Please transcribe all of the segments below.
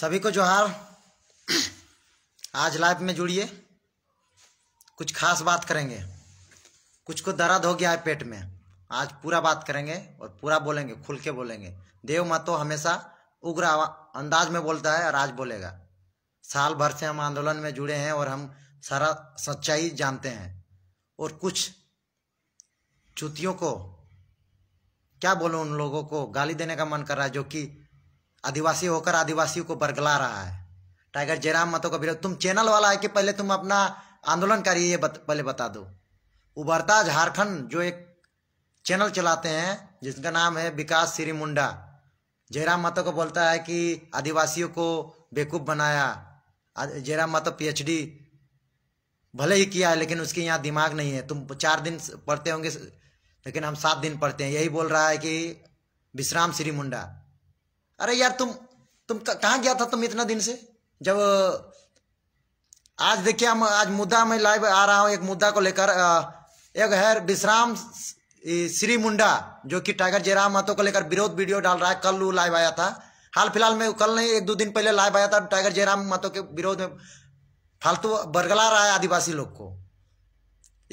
सभी को जोहार आज लाइव में जुड़िए कुछ खास बात करेंगे कुछ को दर्द हो गया है पेट में आज पूरा बात करेंगे और पूरा बोलेंगे खुल के बोलेंगे देव मतो हमेशा उग्र अंदाज में बोलता है और आज बोलेगा साल भर से हम आंदोलन में जुड़े हैं और हम सारा सच्चाई जानते हैं और कुछ चुतियों को क्या बोलो उन लोगों को गाली देने का मन कर रहा है जो कि आदिवासी होकर आदिवासियों को बरगला रहा है टाइगर जयराम मतों का विरोध तुम चैनल वाला है कि पहले तुम अपना आंदोलन करिए ये बत, पहले बता दो उभरता झारखंड जो एक चैनल चलाते हैं जिसका नाम है विकास श्री मुंडा जयराम मातो को बोलता है कि आदिवासियों को बेवकूफ़ बनाया जयराम मतो पीएचडी भले ही किया है लेकिन उसके यहाँ दिमाग नहीं है तुम चार दिन पढ़ते होंगे लेकिन हम सात दिन पढ़ते हैं यही बोल रहा है कि विश्राम श्री मुंडा अरे यार तुम तुम कहाँ गया था तुम इतना दिन से जब आज देखिए हम आज मुद्दा में लाइव आ रहा हूँ एक मुद्दा को लेकर एक है विश्राम श्री मुंडा जो कि टाइगर जयराम महतो को लेकर विरोध वीडियो डाल रहा है कल वो लाइव आया था हाल फिलहाल में कल नहीं एक दो दिन पहले लाइव आया था टाइगर जयराम महतो के विरोध में फालतू बरगला रहा है आदिवासी लोग को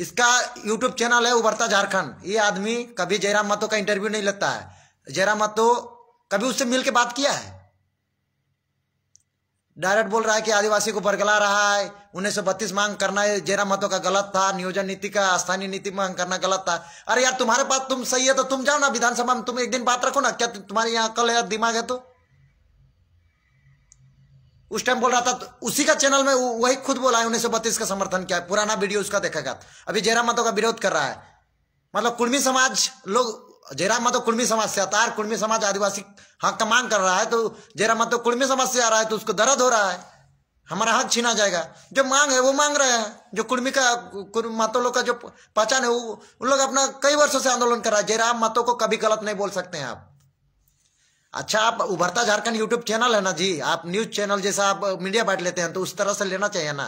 इसका यूट्यूब चैनल है उभरता झारखंड ये आदमी कभी जयराम महतो का इंटरव्यू नहीं लेता है जयराम महतो कभी उससे मिल के बात किया है डायरेक्ट बोल रहा है कि आदिवासी को बरगला रहा है उन्नीस सौ बत्तीस मांग करना जेरा मतों का गलत था नियोजन नीति का स्थानीय नीति मांग करना गलत था अरे यार तुम्हारे पास तुम सही है तो तुम जाओ ना विधानसभा में तुम एक दिन बात रखो ना क्या तुम्हारे यहाँ कल है दिमाग है तो उस टाइम बोल रहा था तो उसी का चैनल में वही खुद बोला है उन्नीस का समर्थन किया है पुराना वीडियो उसका देखा गया अभी जयराम मतों का विरोध कर रहा है मतलब कुर्मी समाज लोग जयराम मतो कुर्मी समाज से आता है कुर्मी समाज आदिवासी हक हाँ, का मांग कर रहा है तो जयराम मतो कुर्मी समाज से आ रहा है तो उसको दर्द हो रहा है हमारा हक छीना जाएगा जो मांग है वो मांग रहे हैं जो कुर्मी का मातो लोग का जो पहचान है वो उन लोग अपना कई वर्षों से आंदोलन कर रहा है जयराम मतो को कभी गलत नहीं बोल सकते हैं आप अच्छा आप उभरता झारखंड यूट्यूब चैनल है ना जी आप न्यूज चैनल जैसा आप मीडिया बांट लेते हैं तो उस तरह से लेना चाहिए ना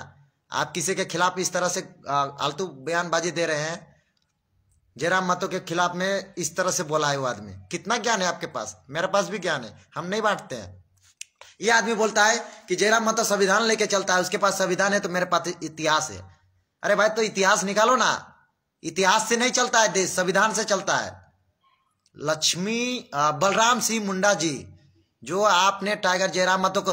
आप किसी के खिलाफ इस तरह से आलतू बयानबाजी दे रहे हैं जयराम मातो के खिलाफ में इस तरह से बोला है वो आदमी कितना ज्ञान है आपके पास मेरे पास भी ज्ञान है हम नहीं बांटते हैं ये आदमी बोलता है कि जयराम मातो संविधान लेके चलता है उसके पास संविधान है तो मेरे पास इतिहास है अरे भाई तो इतिहास निकालो ना इतिहास से नहीं चलता है देश संविधान से चलता है लक्ष्मी बलराम सिंह मुंडा जी जो आपने टाइगर जयराम मातो को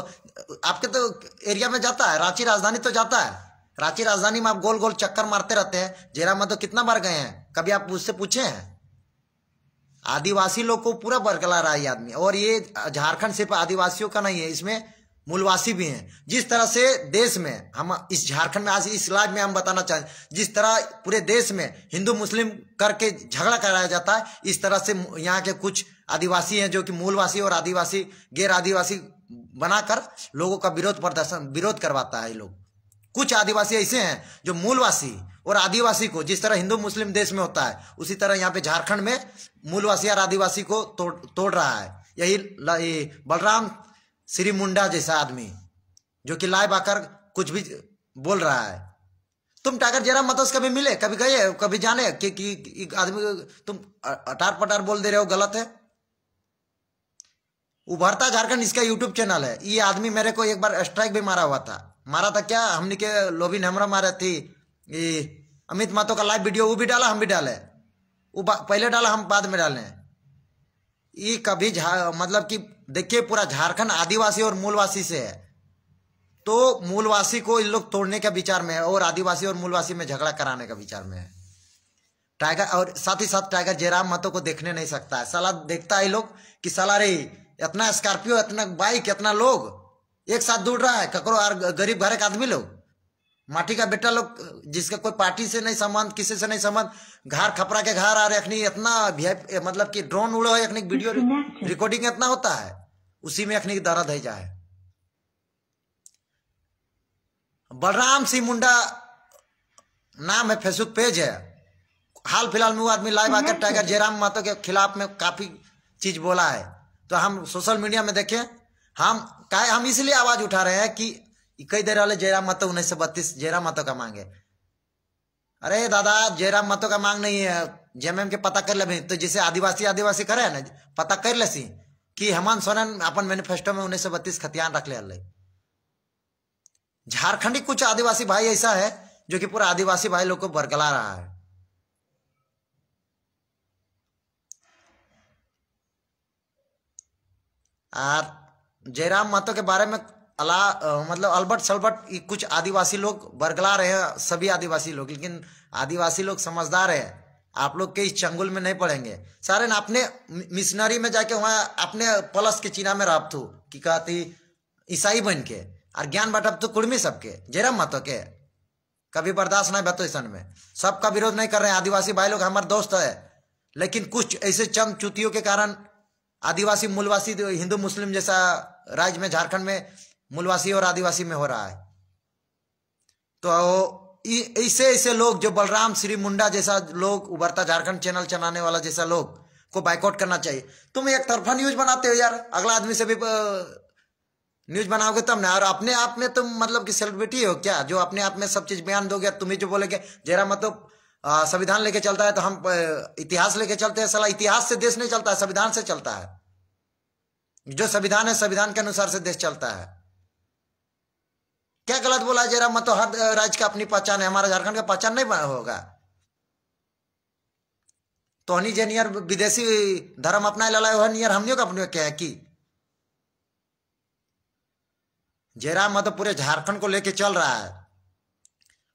आपके तो एरिया में जाता है रांची राजधानी तो जाता है रांची राजधानी में आप गोल गोल चक्कर मारते रहते हैं जयराम मातो कितना बार गए हैं कभी आप उससे पूछे हैं आदिवासी लोग को पूरा बरकला रहा है आदमी और ये झारखंड सिर्फ आदिवासियों का नहीं है इसमें मूलवासी भी हैं जिस तरह से देश में हम इस झारखंड में आज इस इलाज में हम बताना चाहें जिस तरह पूरे देश में हिंदू मुस्लिम करके झगड़ा कराया जाता है इस तरह से यहाँ के कुछ आदिवासी हैं जो कि मूलवासी और आदिवासी गैर आदिवासी बनाकर लोगों का विरोध प्रदर्शन विरोध करवाता है ये लोग कुछ आदिवासी ऐसे हैं जो मूलवासी और आदिवासी को जिस तरह हिंदू मुस्लिम देश में होता है उसी तरह यहाँ पे झारखंड में मूलवासी और आदिवासी को तोड़ तोड़ रहा है यही बलराम श्री मुंडा जैसा आदमी जो कि लाइव आकर कुछ भी बोल रहा है तुम टाइगर जरा मतस कभी मिले कभी गए कभी जाने कि, कि, कि आदमी तुम अटार पटार बोल दे रहे हो गलत है उभरता झारखंड इसका यूट्यूब चैनल है ये आदमी मेरे को एक बार स्ट्राइक भी मारा हुआ था मारा था क्या हमने के लोबिन हमरा मारा थी ये अमित मातो का लाइव वीडियो वो भी डाला हम भी डाले वो पहले डाला हम बाद में डाले ये कभी मतलब कि देखिए पूरा झारखंड आदिवासी और मूलवासी से है तो मूलवासी को इन लोग तोड़ने का विचार में है और आदिवासी और मूलवासी में झगड़ा कराने का विचार में है टाइगर और साथ ही साथ टाइगर जयराम महतो को देखने नहीं सकता है सलाह देखता है लोग कि सलाह रही इतना स्कॉर्पियो इतना बाइक इतना लोग एक साथ दूर रहा है ककरो गरीब घर के आदमी लोग माटी का बेटा लोग जिसका कोई पार्टी से नहीं संबंध किसी से नहीं संबंध घर खपरा के घर आ रहे अखनी इतना मतलब कि ड्रोन उड़ो है अखनी वीडियो रिकॉर्डिंग इतना होता है उसी में अखनी दर्द है जाए बलराम सिंह मुंडा नाम है फेसबुक पेज है हाल फिलहाल में वो आदमी लाइव आकर टाइगर जयराम महतो के खिलाफ में काफी चीज बोला है तो हम सोशल मीडिया में देखे हम का हम इसलिए आवाज उठा रहे हैं कि कई दे रहा जयराम महतो उन्नीस सौ बत्तीस जयराम महतो का मांग है अरे दादा जयराम महतो का मांग नहीं है जेएमएम के पता कर ले तो जैसे आदिवासी आदिवासी करे ना पता कर ले सी कि हेमंत सोरेन अपन मैनिफेस्टो में उन्नीस सौ बत्तीस खतियान रख ले झारखंड झारखंडी कुछ आदिवासी भाई ऐसा है जो कि पूरा आदिवासी भाई लोग को बरगला रहा है और जयराम महतो के बारे में अला मतलब अलबर्ट सलबर्ट कुछ आदिवासी लोग बरगला रहे हैं सभी आदिवासी लोग लेकिन आदिवासी लोग समझदार है आप लोग के इस चंगुल में नहीं पढ़ेंगे सारे ना अपने मिशनरी में जाके वहाँ अपने प्लस के चीना में थू कि कहती ईसाई बन के और ज्ञान बटब तो कुर्मी सबके जेरा मत के कभी बर्दाश्त नहीं बतो सन में सबका विरोध नहीं कर रहे हैं आदिवासी भाई लोग हमारे दोस्त है लेकिन कुछ ऐसे चंद चुतियों के कारण आदिवासी मूलवासी हिंदू मुस्लिम जैसा राज्य में झारखंड में मूलवासी और आदिवासी में हो रहा है तो ऐसे ऐसे लोग जो बलराम श्री मुंडा जैसा लोग उभरता झारखंड चैनल चलाने वाला जैसा लोग को बाइकआउट करना चाहिए तुम एक तरफा न्यूज बनाते हो यार अगला आदमी से भी न्यूज बनाओगे तब ना और अपने आप में तुम मतलब कि सेलिब्रिटी हो क्या जो अपने आप में सब चीज बयान दोगे तुम्हें जो बोलेगे जरा मतलब संविधान लेके चलता है तो हम इतिहास लेके चलते हैं सलाह इतिहास से देश नहीं चलता है संविधान से चलता है जो संविधान है संविधान के अनुसार से देश चलता है क्या गलत बोला जरा मत मतलब तो हर राज्य का अपनी पहचान है हमारा झारखंड का पहचान नहीं होगा तो हनी जे नियर विदेशी धर्म अपना लड़ाई हुआ नियर हमने का अपने क्या की जयराम मत तो पूरे झारखंड को लेके चल रहा है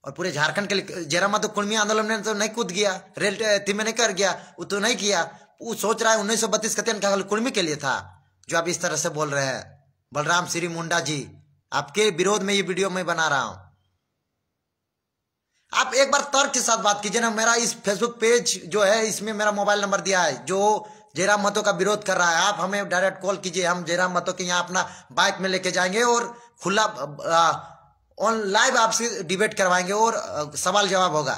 और पूरे झारखंड के लिए जेरा मत तो कुर्मी आंदोलन ने तो नहीं कूद गया रेल में नहीं कर गया वो तो नहीं किया वो सोच रहा है उन्नीस सौ बत्तीस का कुर्मी के लिए था जो आप इस तरह से बोल रहे हैं बलराम श्री मुंडा जी आपके विरोध में ये वीडियो मैं बना रहा हूं आप एक बार तर्क के साथ बात कीजिए ना मेरा इस फेसबुक पेज जो है इसमें मेरा मोबाइल नंबर दिया है जो जयराम महतो का विरोध कर रहा है आप हमें डायरेक्ट कॉल कीजिए हम जयराम महतो के यहाँ अपना बाइक में लेके जाएंगे और खुला ऑन लाइव आपसे डिबेट करवाएंगे और आ, सवाल जवाब होगा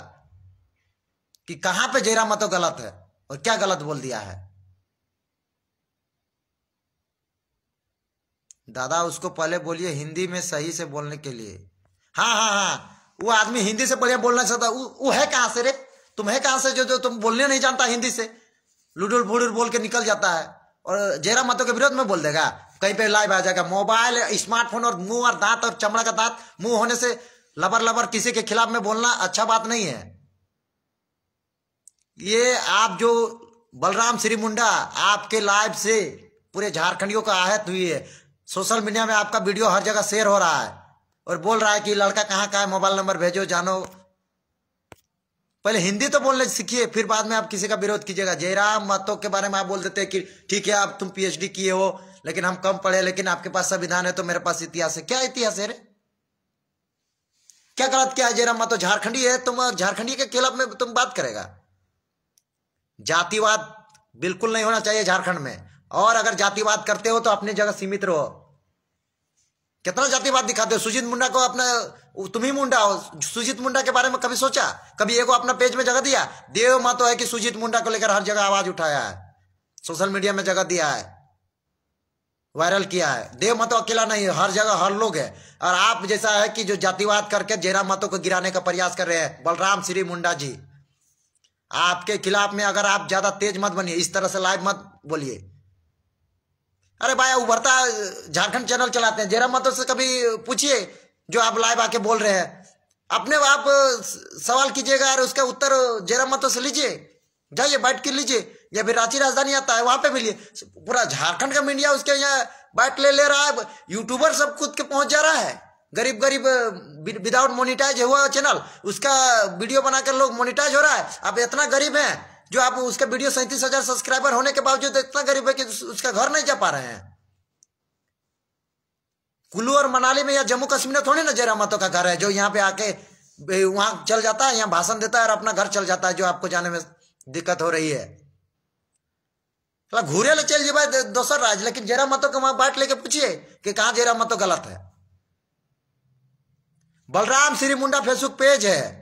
कि कहां पे जयराम मतों गलत है और क्या गलत बोल दिया है दादा उसको पहले बोलिए हिंदी में सही से बोलने के लिए हाँ हाँ हाँ वो आदमी हिंदी से बढ़िया बोलना चाहता वो है कहाँ से रे तुम है कहाँ से जो जो तुम बोलने नहीं जानता हिंदी से लुडुल भुडुल बोल के निकल जाता है और जेरा मतों के विरोध में बोल देगा कहीं पे लाइव आ जाएगा मोबाइल स्मार्टफोन और मुंह और दांत और चमड़ा का दांत मुंह होने से लबर लबर किसी के खिलाफ में बोलना अच्छा बात नहीं है ये आप जो बलराम श्री मुंडा आपके लाइव से पूरे झारखंडियों का आहत हुई है सोशल मीडिया में आपका वीडियो हर जगह शेयर हो रहा है और बोल रहा है कि लड़का कहाँ का है मोबाइल नंबर भेजो जानो पहले हिंदी तो बोलने सीखिए फिर बाद में आप किसी का विरोध कीजिएगा जयराम महतो के बारे में आप बोल देते हैं कि ठीक है आप तुम पीएचडी किए हो लेकिन हम कम पढ़े लेकिन आपके पास संविधान है तो मेरे पास इतिहास है क्या इतिहास है रे क्या गलत क्या है जयराम महतो झारखंडी है तुम झारखंडी के खिलाफ में तुम बात करेगा जातिवाद बिल्कुल नहीं होना चाहिए झारखंड में और अगर जातिवाद करते हो तो अपनी जगह सीमित रहो कितना जातिवाद दिखाते हो सुजीत मुंडा को अपना तुम ही मुंडा हो सुजीत मुंडा के बारे में कभी सोचा कभी एगो अपना पेज में जगह दिया देव मा तो है कि सुजीत मुंडा को लेकर हर जगह आवाज उठाया है सोशल मीडिया में जगह दिया है वायरल किया है देव तो अकेला नहीं है हर जगह हर लोग है और आप जैसा है कि जो जातिवाद करके जयराम मातो को गिराने का प्रयास कर रहे हैं बलराम श्री मुंडा जी आपके खिलाफ में अगर आप ज्यादा तेज मत बनिए इस तरह से लाइव मत बोलिए अरे भाई उभरता झारखंड चैनल चलाते हैं जेरा मतो से कभी पूछिए जो आप लाइव आके बोल रहे हैं अपने आप सवाल कीजिएगा और उसका उत्तर जेरा मतो से लीजिए जाइए बैठ के लीजिए या फिर रांची राजधानी आता है वहां पे मिलिए पूरा झारखंड का मीडिया उसके यहाँ बैठ ले ले रहा है यूट्यूबर सब खुद के पहुंच जा रहा है गरीब गरीब विदाउट मोनिटाइज हुआ चैनल उसका वीडियो बनाकर लोग मोनिटाइज हो रहा है आप इतना गरीब है जो आप उसका वीडियो सैंतीस हजार सब्सक्राइबर होने के बावजूद इतना गरीब है कि उसका घर नहीं जा पा रहे हैं कुल्लू और मनाली में या जम्मू कश्मीर में थोड़ी ना जयरामतों का घर है जो यहाँ पे आके वहां चल जाता है यहाँ भाषण देता है और अपना घर चल जाता है जो आपको जाने में दिक्कत हो रही है मतलब घूरे ले चल जाए दोसर राज लेकिन जेरा मतों का वहां बांट लेके पूछिए कि कहा जेरा मतों गलत है बलराम श्री मुंडा फेसबुक पेज है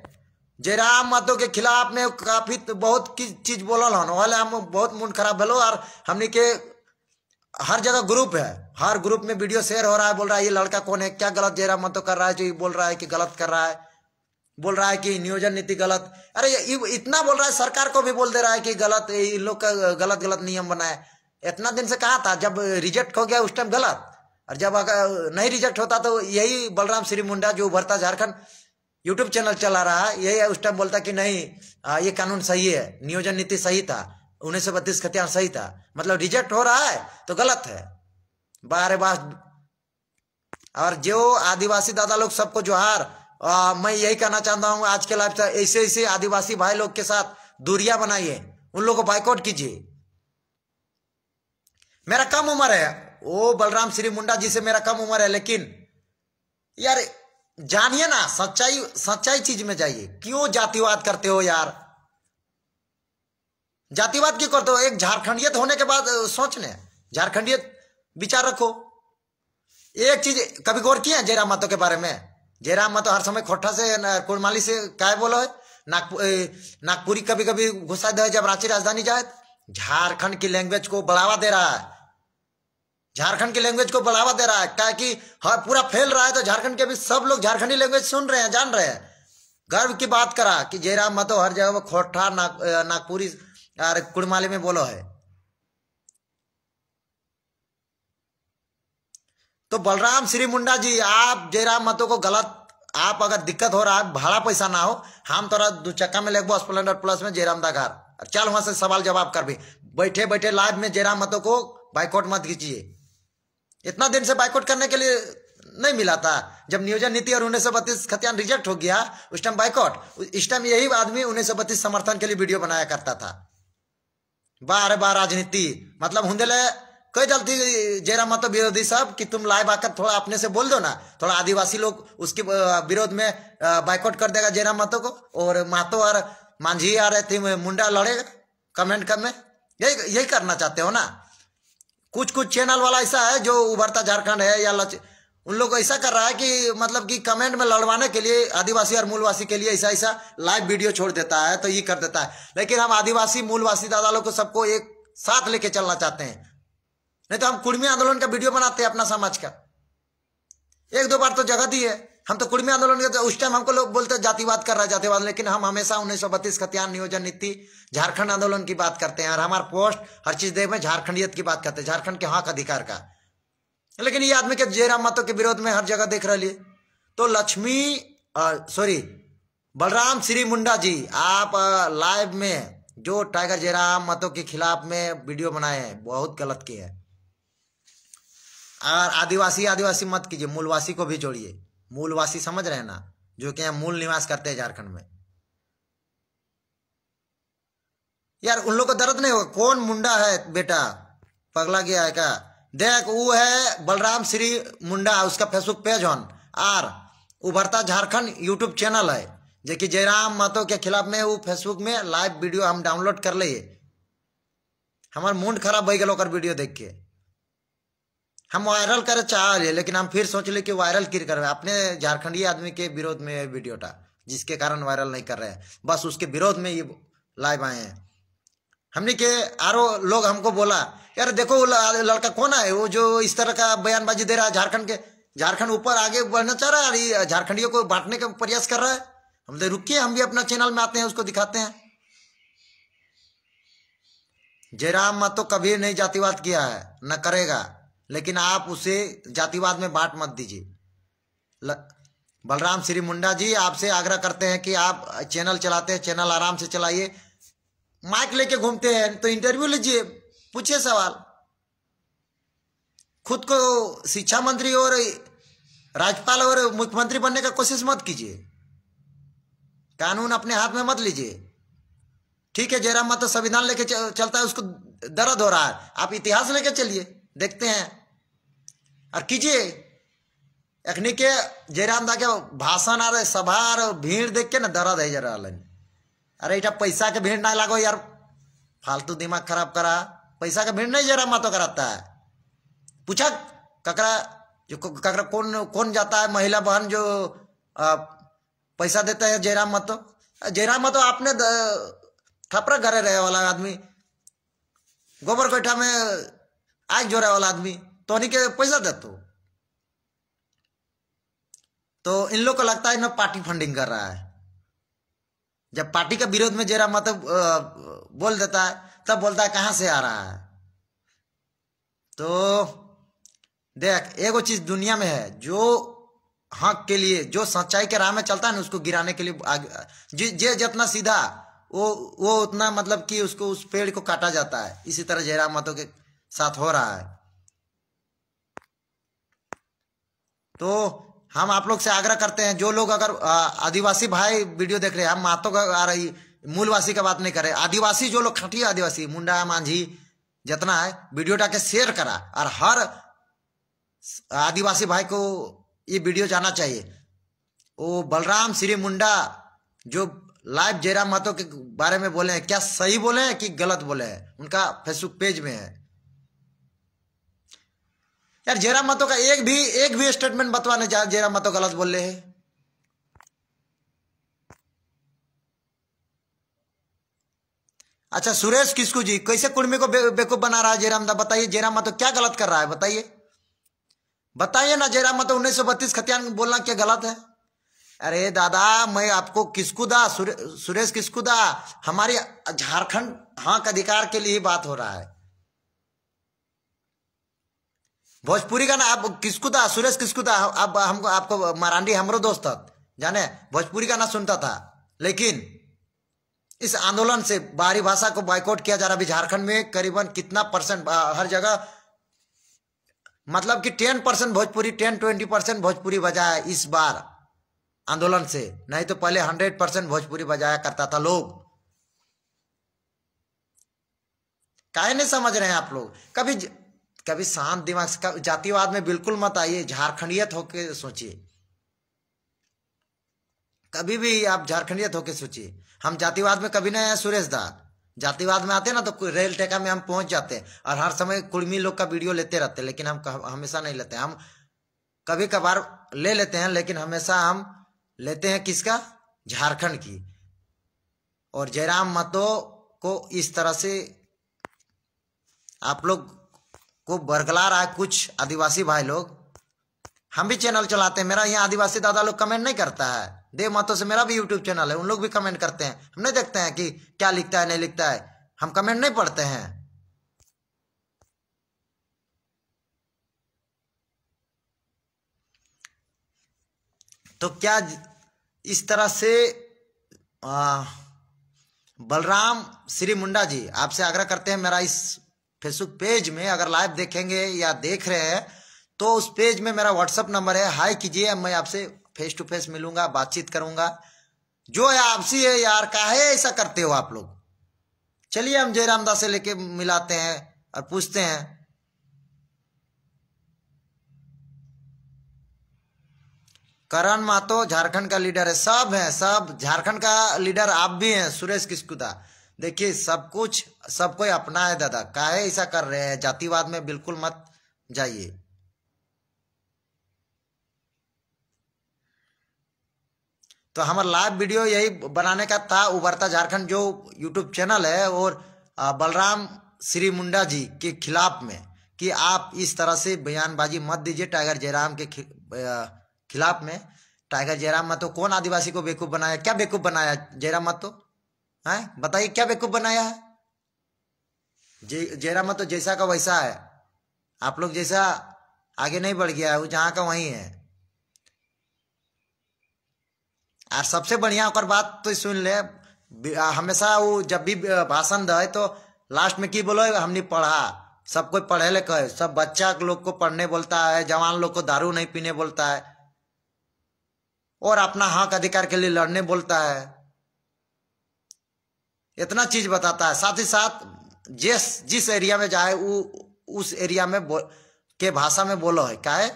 जयराम महतो के खिलाफ में काफी तो बहुत चीज बोलल हन वाले हम बहुत मूड खराब भलो और हमने के हर जगह ग्रुप है हर ग्रुप में वीडियो शेयर हो रहा है बोल रहा है ये लड़का कौन है क्या गलत जयराम महतो कर रहा है जो ये बोल रहा है कि गलत कर रहा है बोल रहा है कि नियोजन नीति गलत अरे इतना बोल रहा है सरकार को भी बोल दे रहा है कि गलत ये लोग का गलत गलत नियम बनाए इतना दिन से कहा था जब रिजेक्ट हो गया उस टाइम गलत और जब अगर नहीं रिजेक्ट होता तो यही बलराम श्री मुंडा जो उभरता झारखंड यूट्यूब चैनल चला रहा ये उस टाइम बोलता कि नहीं आ, ये कानून सही है नियोजन नीति सही था उन्नीस सौ बत्तीस खतियान सही था मतलब रिजेक्ट हो रहा है तो गलत है बारे बार और जो आदिवासी दादा लोग सबको जोहार आ, मैं यही कहना चाहता हूँ आज के लाइफ ऐसे ऐसे आदिवासी भाई लोग के साथ दूरिया बनाइए उन लोगों को बाइकआउट कीजिए मेरा कम उम्र है ओ बलराम श्री मुंडा जी से मेरा कम उम्र है लेकिन यार जानिए ना सच्चाई सच्चाई चीज में जाइए क्यों जातिवाद करते हो यार जातिवाद क्यों करते हो एक झारखंडियत होने के बाद सोच ले झारखंडियत विचार रखो एक चीज कभी गौर किया जयराम मातो के बारे में जयराम महतो हर समय खोटा से कुरमाली से काय बोलो है नागपुर नागपुरी कभी कभी घुसा दे जब रांची राजधानी जाए झारखंड की लैंग्वेज को बढ़ावा दे रहा है झारखंड की लैंग्वेज को बढ़ावा दे रहा है क्या कि पूरा फैल रहा है तो झारखंड के भी सब लोग झारखंडी लैंग्वेज सुन रहे हैं जान रहे हैं गर्व की बात करा कि जयराम मतो हर जगह वो खोटा नागपुरी नागपुरी और कुड़माली में बोलो है तो बलराम श्री मुंडा जी आप जयराम मतो को गलत आप अगर दिक्कत हो रहा है भाड़ा पैसा ना हो हम तोरा दो चक्का में लेबो स्प्लेंडर प्लस में जयराम घर चल वहां से सवाल जवाब कर भी बैठे बैठे लाइव में जयराम मतो को बाइकआउट मत कीजिए इतना दिन से बाइकआउट करने के लिए नहीं मिला था जब नियोजन नीति और उन्नीस सौ बत्तीस खतियान रिजेक्ट हो गया उस टाइम बाइकआउट इस टाइम यही आदमी उन्नीस सौ बत्तीस समर्थन के लिए वीडियो बनाया करता था बार बार राजनीति मतलब हुंदेले कोई गलती जयराम माता विरोधी साहब कि तुम लाइव आकर थोड़ा अपने से बोल दो ना थोड़ा आदिवासी लोग उसके विरोध में बाइकआउट कर देगा जयराम मतो को और मातो और मांझी आ रहे थे मुंडा लड़ेगा कमेंट कर में यही यही करना चाहते हो ना कुछ कुछ चैनल वाला ऐसा है जो उभरता झारखंड है या लच उन लोग ऐसा कर रहा है कि मतलब कि कमेंट में लड़वाने के लिए आदिवासी और मूलवासी के लिए ऐसा ऐसा लाइव वीडियो छोड़ देता है तो ये कर देता है लेकिन हम आदिवासी मूलवासी दादा लोग को सबको एक साथ लेके चलना चाहते हैं नहीं तो हम कुर्मी आंदोलन का वीडियो बनाते हैं अपना समाज का एक दो बार तो जगह दी है हम तो कुर्मी आंदोलन के उस टाइम हमको लोग बोलते जातिवाद कर रहा है जातिवाद लेकिन हम हमेशा उन्नीस सौ बत्तीस खतियान नियोजन नीति झारखंड आंदोलन की बात करते हैं और हमारा पोस्ट हर चीज देव में झारखंडियत की बात करते हैं झारखंड के हक अधिकार का लेकिन ये आदमी के जयराम मतों के विरोध में हर जगह देख रही तो लक्ष्मी सॉरी बलराम श्री मुंडा जी आप लाइव में जो टाइगर जयराम मतों के खिलाफ में वीडियो बनाए हैं बहुत गलत किए हैं और आदिवासी आदिवासी मत कीजिए मूलवासी को भी जोड़िए मूलवासी समझ रहे ना जो कि मूल निवास करते हैं झारखंड में यार उन लोग को दर्द नहीं होगा कौन मुंडा है बेटा पगला गया है क्या देख वो है बलराम श्री मुंडा उसका फेसबुक पेज ऑन आर उभरता झारखंड यूट्यूब चैनल है जो कि जयराम मातो के खिलाफ में वो फेसबुक में लाइव वीडियो हम डाउनलोड कर लिए हमार मूड खराब हो गया वीडियो देख के हम वायरल करे चाह रहे लेकिन हम फिर सोच ले कि वायरल क्यों कर रहे अपने झारखंडी आदमी के विरोध में वीडियो था जिसके कारण वायरल नहीं कर रहे हैं बस उसके विरोध में ये लाइव आए हैं हमने के आरो लोग हमको बोला यार देखो लड़का कौन है वो जो इस तरह का बयानबाजी दे रहा है झारखंड के झारखंड ऊपर आगे बढ़ना चाह रहा है झारखंडियों को बांटने का प्रयास कर रहा है हम तो रुकिए हम भी अपना चैनल में आते हैं उसको दिखाते हैं जयराम मा तो कभी नहीं जातिवाद किया है न करेगा लेकिन आप उसे जातिवाद में बांट मत दीजिए बलराम श्री मुंडा जी आपसे आग्रह करते हैं कि आप चैनल चलाते हैं चैनल आराम से चलाइए माइक लेके घूमते हैं तो इंटरव्यू लीजिए पूछिए सवाल खुद को शिक्षा मंत्री और राज्यपाल और मुख्यमंत्री बनने का कोशिश मत कीजिए कानून अपने हाथ में मत लीजिए ठीक है जयराम मत संविधान लेके चलता है उसको दर्द हो रहा है आप इतिहास लेके चलिए देखते हैं और कीजिए अखनी के जयराम दा के भाषण आर सभा आर भीड़ देख के ना दर्द है जरा रहा अरे इटा पैसा के भीड़ ना लागो यार फालतू दिमाग खराब करा पैसा के भीड़ नहीं जयराम मातो कराता है पूछा ककरा जो ककरा कौन कौन जाता है महिला बहन जो आ, पैसा देता है जयराम मातो जयराम मातो आपने थपरा घरे रहे वाला आदमी गोबर कोठा में आग जोड़े वाला आदमी तोहनी के पैसा दे तो तो इन लोग को लगता है ना पार्टी फंडिंग कर रहा है जब पार्टी का विरोध में जरा मतलब बोल देता है तब बोलता है कहां से आ रहा है तो देख एगो चीज दुनिया में है जो हक हाँ के लिए जो सच्चाई के राह में चलता है ना उसको गिराने के लिए जे जितना सीधा वो वो उतना मतलब कि उसको उस पेड़ को काटा जाता है इसी तरह जयराम महतो के साथ हो रहा है तो हम आप लोग से आग्रह करते हैं जो लोग अगर आदिवासी भाई वीडियो देख रहे हैं हम मातों का आ रही मूलवासी का बात नहीं रहे आदिवासी जो लोग खटी आदिवासी मुंडा मांझी जितना है वीडियो के शेयर करा और हर आदिवासी भाई को ये वीडियो जाना चाहिए वो बलराम श्री मुंडा जो लाइव जयराम महतो के बारे में बोले हैं क्या सही बोले हैं कि गलत बोले हैं उनका फेसबुक पेज में है यार जेरा मतों का एक भी एक भी स्टेटमेंट बतवाने जा जेरा मतों गलत बोल रहे हैं अच्छा सुरेश किसको जी कैसे कुर्मी को बेकूफ बना रहा है जयराम दा बताइए जयराम मातो क्या गलत कर रहा है बताइए बताइए ना जयराम मातो उन्नीस सौ बत्तीस खतियान बोलना क्या गलत है अरे दादा मैं आपको किसको दा सुरे, सुरेश किसको दा हमारी झारखंड हाँ का अधिकार के लिए बात हो रहा है भोजपुरी गाना आप किसको था सुरेश किसको था आप हमको आपको मरांडी हमरो दोस्त जाने भोजपुरी गाना सुनता था लेकिन इस आंदोलन से बाहरी भाषा को बाइकआउट किया जा रहा है झारखंड में करीबन कितना परसेंट हर जगह मतलब कि ten percent Bhojpuri ten twenty percent Bhojpuri बजाया इस बार आंदोलन से नहीं तो पहले हंड्रेड परसेंट भोजपुरी बजाया करता था लोग काहे नहीं समझ रहे हैं आप लोग कभी ज... कभी शांत दिमाग से जातिवाद में बिल्कुल मत आइए झारखंडियत होके सोचिए कभी भी आप झारखंडियत होके सोचिए हम जातिवाद में कभी नहीं आए सुरेश दा जातिवाद में आते ना तो रेल टेका में हम पहुंच जाते हैं और हर समय कुर्मी लोग का वीडियो लेते रहते लेकिन हम हमेशा नहीं लेते हम कभी कभार ले लेते हैं लेकिन हमेशा हम लेते हैं किसका झारखंड की और जयराम मतो को इस तरह से आप लोग को बरगला रहा है कुछ आदिवासी भाई लोग हम भी चैनल चलाते हैं मेरा यहाँ आदिवासी दादा लोग कमेंट नहीं करता है देव मातो से मेरा भी यूट्यूब चैनल है उन लोग भी कमेंट करते हैं हम नहीं देखते हैं कि क्या लिखता है नहीं लिखता है हम कमेंट नहीं पढ़ते हैं तो क्या इस तरह से बलराम श्री मुंडा जी आपसे आग्रह करते हैं मेरा इस फेसबुक पेज में अगर लाइव देखेंगे या देख रहे हैं तो उस पेज में मेरा व्हाट्सअप नंबर है हाई कीजिए मैं आपसे फेस टू फेस मिलूंगा बातचीत करूंगा जो है आपसी है यार का है ऐसा करते हो आप लोग चलिए हम जयराम दास से लेके मिलाते हैं और पूछते हैं करण मातो झारखंड का लीडर है सब है सब झारखंड का लीडर आप भी हैं सुरेश किस्कुदा देखिए सब कुछ सब कोई अपना है दादा काहे ऐसा कर रहे हैं जातिवाद में बिल्कुल मत जाइए तो हमारा लाइव वीडियो यही बनाने का था उबरता झारखंड जो यूट्यूब चैनल है और बलराम श्री मुंडा जी के खिलाफ में कि आप इस तरह से बयानबाजी मत दीजिए टाइगर जयराम के खिलाफ में टाइगर जयराम मतो कौन आदिवासी को बेकूफ बनाया क्या बेकूफ बनाया जयराम मतो है बताइए क्या बेकूफ बनाया है जे जेरा तो जैसा का वैसा है आप लोग जैसा आगे नहीं बढ़ गया है वो जहां का वहीं है और सबसे बढ़िया ओकर बात तो सुन ले हमेशा वो जब भी भाषण दे तो लास्ट में की बोलो हमने पढ़ा सब कोई पढ़े लिखे कहे सब बच्चा लोग को पढ़ने बोलता है जवान लोग को दारू नहीं पीने बोलता है और अपना हक अधिकार के लिए लड़ने बोलता है इतना चीज़ बताता है साथ ही साथ जिस जिस एरिया में जाए वो उस एरिया में के भाषा में बोलो है है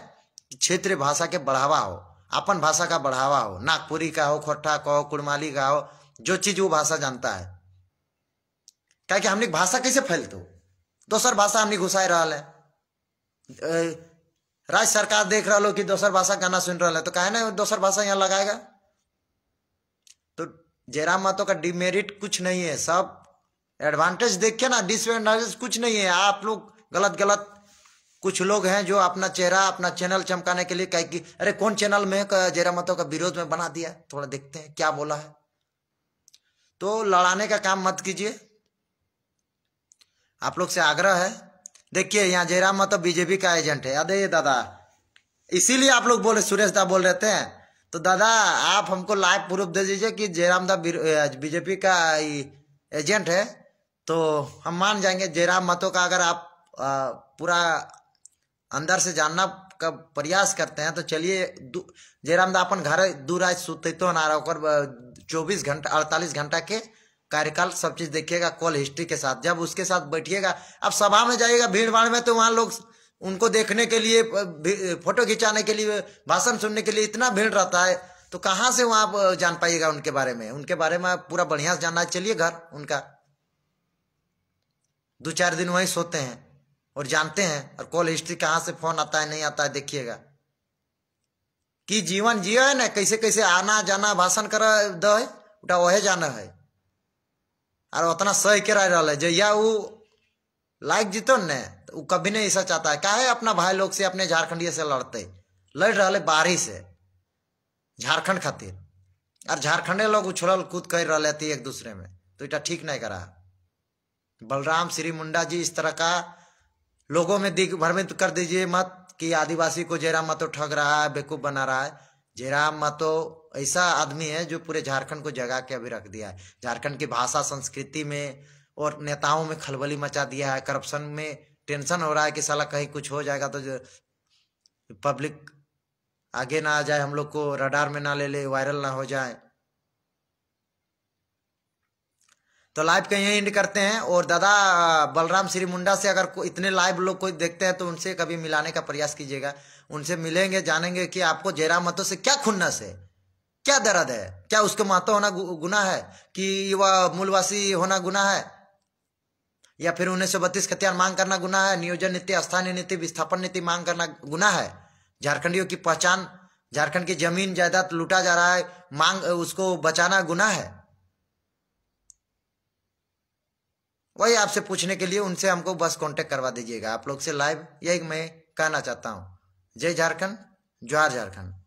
क्षेत्रीय भाषा के बढ़ावा हो अपन भाषा का बढ़ावा हो नागपुरी का हो खोटा का हो कुड़माली का हो जो चीज़ वो भाषा जानता है क्या कि हमने भाषा कैसे फैलते हो दोसर भाषा हमने घुसाए रहा है राज्य सरकार देख रहा हो कि दोसर भाषा गाना सुन रहा है तो कहे ना दोसर भाषा यहाँ लगाएगा जयराम मातो का डिमेरिट कुछ नहीं है सब एडवांटेज देखिए ना डिसएडवांटेज कुछ नहीं है आप लोग गलत गलत कुछ लोग हैं जो अपना चेहरा अपना चैनल चमकाने के लिए कह कि अरे कौन चैनल में जयराम मातो का विरोध में बना दिया थोड़ा देखते हैं क्या बोला है तो लड़ाने का काम मत कीजिए आप लोग से आग्रह है देखिए यहाँ जयराम महतो बीजेपी का एजेंट है अरे दादा इसीलिए आप लोग बोले सुरेश दा बोल रहे थे तो दादा आप हमको लाइव प्रूफ दे दीजिए कि जयराम दा बीजेपी का एजेंट है तो हम मान जाएंगे जयराम मतो का अगर आप पूरा अंदर से जानना का प्रयास करते हैं तो चलिए जयराम दा अपन घर दूर आज सुते तो ना होकर चौबीस घंटा अड़तालीस घंटा के कार्यकाल सब चीज देखिएगा कॉल हिस्ट्री के साथ जब उसके साथ बैठिएगा अब सभा में जाइएगा भीड़ भाड़ में तो वहाँ लोग उनको देखने के लिए फोटो खिंचाने के लिए भाषण सुनने के लिए इतना भीड़ रहता है तो कहाँ से वहाँ जान पाइएगा उनके बारे में उनके बारे में पूरा बढ़िया से जानना चलिए घर उनका दो चार दिन वहीं सोते हैं और जानते हैं और कॉल हिस्ट्री कहाँ से फोन आता है नहीं आता है देखिएगा कि जीवन जियो है ना कैसे कैसे आना जाना भाषण कर दो है उठा वह जाना है और उतना सह के रह रहा है जैया वो लाइक जीतो ने तो कभी नहीं ऐसा चाहता है काहे अपना भाई लोग से अपने झारखंडिया से लड़ते लड़ रहे बाहरी से झारखंड खातिर और झारखंडे लोग उछल कूद कर रहे थे एक दूसरे में तो इटा ठीक नहीं करा बलराम श्री मुंडा जी इस तरह का लोगों में भ्रमित कर दीजिए मत कि आदिवासी को जयराम मतो ठग रहा है बेकूफ बना रहा है जयराम मतो ऐसा आदमी है जो पूरे झारखंड को जगा के अभी रख दिया है झारखंड की भाषा संस्कृति में और नेताओं में खलबली मचा दिया है करप्शन में टेंशन हो रहा है कि साला कहीं कुछ हो जाएगा तो पब्लिक आगे ना आ जाए हम लोग को रडार में ना ले ले वायरल ना हो जाए तो लाइव का एंड करते हैं और दादा बलराम श्री मुंडा से अगर इतने लाइव लोग कोई देखते हैं तो उनसे कभी मिलाने का प्रयास कीजिएगा उनसे मिलेंगे जानेंगे कि आपको जयराम महतो से क्या खुन्नस है क्या दर्द है क्या उसके महतो होना गुना है कि युवा मूलवासी होना गुना है या फिर उन्नीस सौ बत्तीस हथियार मांग करना गुना है नियोजन नीति स्थानीय नीति विस्थापन नीति मांग करना गुना है झारखंडियों की पहचान झारखंड की जमीन जायदाद लूटा जा रहा है मांग उसको बचाना गुना है वही आपसे पूछने के लिए उनसे हमको बस कांटेक्ट करवा दीजिएगा आप लोग से लाइव यही मैं कहना चाहता हूँ जय झारखंड ज्वार झारखंड